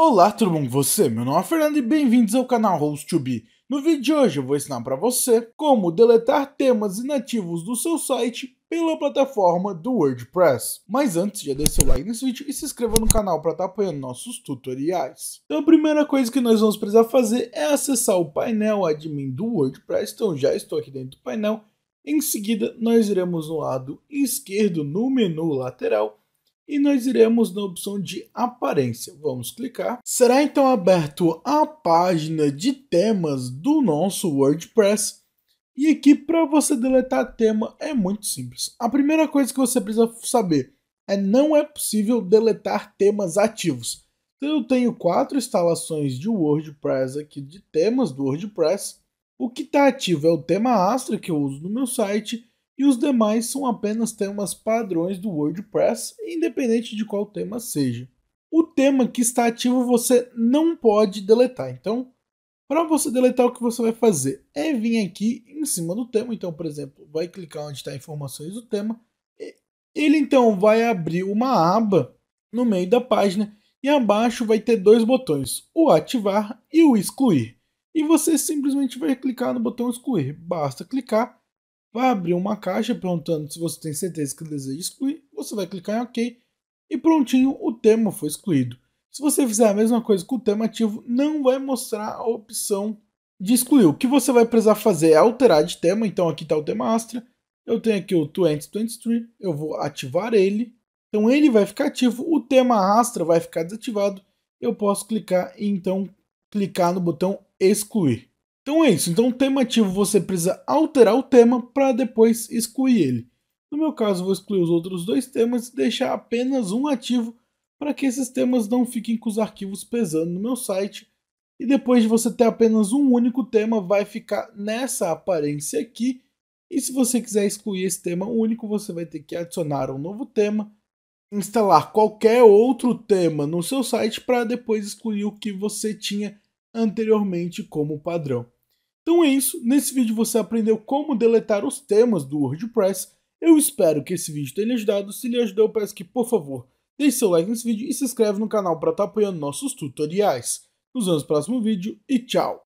Olá, tudo bom com você? Meu nome é Fernando e bem-vindos ao canal host 2 No vídeo de hoje eu vou ensinar para você como deletar temas inativos do seu site pela plataforma do WordPress. Mas antes, já deixa seu like nesse vídeo e se inscreva no canal para estar tá apoiando nossos tutoriais. Então a primeira coisa que nós vamos precisar fazer é acessar o painel admin do WordPress, então já estou aqui dentro do painel. Em seguida, nós iremos no lado esquerdo, no menu lateral, e nós iremos na opção de aparência. Vamos clicar. Será então aberto a página de temas do nosso WordPress. E aqui para você deletar tema é muito simples. A primeira coisa que você precisa saber é não é possível deletar temas ativos. Então eu tenho quatro instalações de WordPress aqui de temas do WordPress. O que está ativo é o tema Astra que eu uso no meu site e os demais são apenas temas padrões do WordPress, independente de qual tema seja. O tema que está ativo você não pode deletar, então para você deletar o que você vai fazer é vir aqui em cima do tema, então por exemplo, vai clicar onde está informações do tema, ele então vai abrir uma aba no meio da página e abaixo vai ter dois botões, o ativar e o excluir. E você simplesmente vai clicar no botão excluir, basta clicar vai abrir uma caixa perguntando se você tem certeza que deseja é excluir, você vai clicar em OK e prontinho, o tema foi excluído. Se você fizer a mesma coisa com o tema ativo, não vai mostrar a opção de excluir. O que você vai precisar fazer é alterar de tema, então aqui está o tema Astra, eu tenho aqui o 2023, eu vou ativar ele, então ele vai ficar ativo, o tema Astra vai ficar desativado, eu posso clicar e então clicar no botão excluir. Então é isso. Então, tema ativo você precisa alterar o tema para depois excluir ele. No meu caso, vou excluir os outros dois temas e deixar apenas um ativo para que esses temas não fiquem com os arquivos pesando no meu site. E depois de você ter apenas um único tema, vai ficar nessa aparência aqui. E se você quiser excluir esse tema único, você vai ter que adicionar um novo tema, instalar qualquer outro tema no seu site para depois excluir o que você tinha anteriormente como padrão. Então é isso, nesse vídeo você aprendeu como deletar os temas do WordPress. Eu espero que esse vídeo tenha ajudado, se lhe ajudou eu peço que, por favor, deixe seu like nesse vídeo e se inscreve no canal para estar tá apoiando nossos tutoriais. Nos vemos no próximo vídeo e tchau!